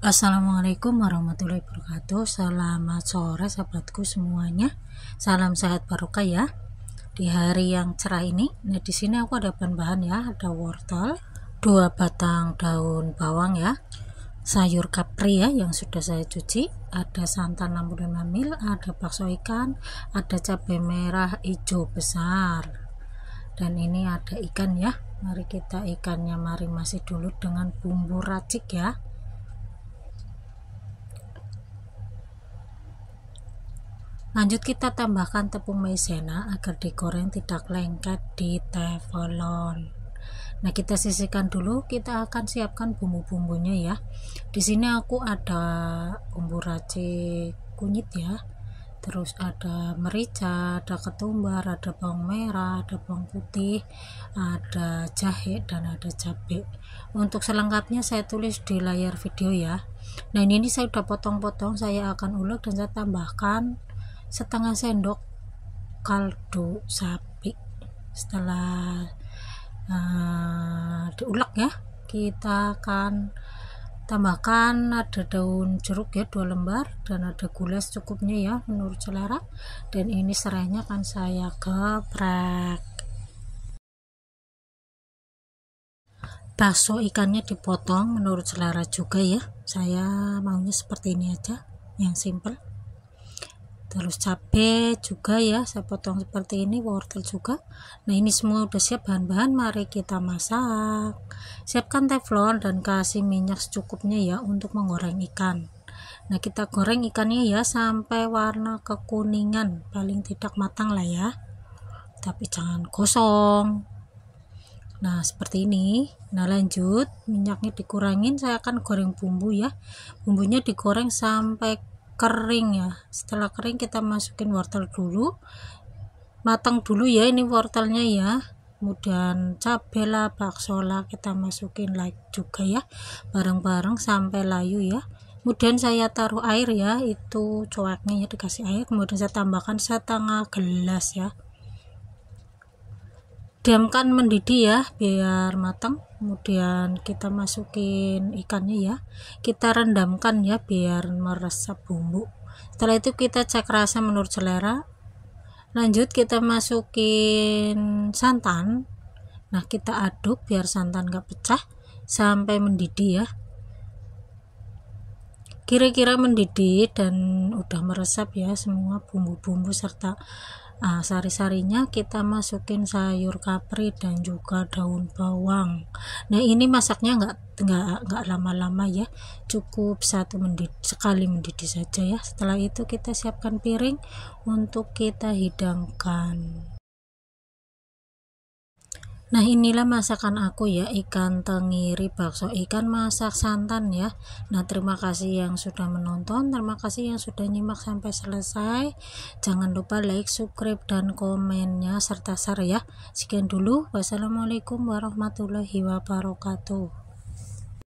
Assalamualaikum warahmatullahi wabarakatuh Selamat sore sahabatku semuanya Salam sehat barokah ya Di hari yang cerah ini Nah di sini aku ada bahan-bahan ya Ada wortel Dua batang daun bawang ya Sayur kapri ya yang sudah saya cuci Ada santan 65 mil Ada bakso ikan Ada cabai merah hijau besar Dan ini ada ikan ya Mari kita ikannya Mari masih dulu dengan bumbu racik ya Lanjut kita tambahkan tepung maizena agar digoreng tidak lengket di teflon. Nah, kita sisihkan dulu. Kita akan siapkan bumbu-bumbunya ya. Di sini aku ada bumbu racik kunyit ya. Terus ada merica, ada ketumbar, ada bawang merah, ada bawang putih, ada jahe dan ada cabai. Untuk selengkapnya saya tulis di layar video ya. Nah, ini, ini saya sudah potong-potong, saya akan ulek dan saya tambahkan setengah sendok kaldu sapi setelah uh, diulek ya kita akan tambahkan ada daun jeruk ya dua lembar dan ada gula secukupnya ya menurut selera dan ini serainya akan saya geprek bakso ikannya dipotong menurut selera juga ya saya maunya seperti ini aja yang simple terus cabai juga ya saya potong seperti ini wortel juga nah ini semua udah siap bahan-bahan mari kita masak siapkan teflon dan kasih minyak secukupnya ya untuk menggoreng ikan nah kita goreng ikannya ya sampai warna kekuningan paling tidak matang lah ya tapi jangan gosong Nah, seperti ini. Nah, lanjut, minyaknya dikurangin, saya akan goreng bumbu ya. Bumbunya digoreng sampai kering ya setelah kering kita masukin wortel dulu matang dulu ya ini wortelnya ya kemudian cabai lah bakso lah kita masukin lagi juga ya bareng-bareng sampai layu ya kemudian saya taruh air ya itu coaknya ya dikasih air kemudian saya tambahkan setengah gelas ya diamkan mendidih ya biar matang kemudian kita masukin ikannya ya kita rendamkan ya biar meresap bumbu setelah itu kita cek rasa menurut selera lanjut kita masukin santan nah kita aduk biar santan gak pecah sampai mendidih ya kira-kira mendidih dan udah meresap ya semua bumbu-bumbu serta uh, sari-sarinya kita masukin sayur kapri dan juga daun bawang nah ini masaknya nggak nggak nggak lama-lama ya cukup satu mendidih sekali mendidih saja ya setelah itu kita siapkan piring untuk kita hidangkan Nah inilah masakan aku ya ikan tengiri bakso ikan masak santan ya Nah terima kasih yang sudah menonton terima kasih yang sudah nyimak sampai selesai Jangan lupa like subscribe dan komennya serta share ya Sekian dulu wassalamualaikum warahmatullahi wabarakatuh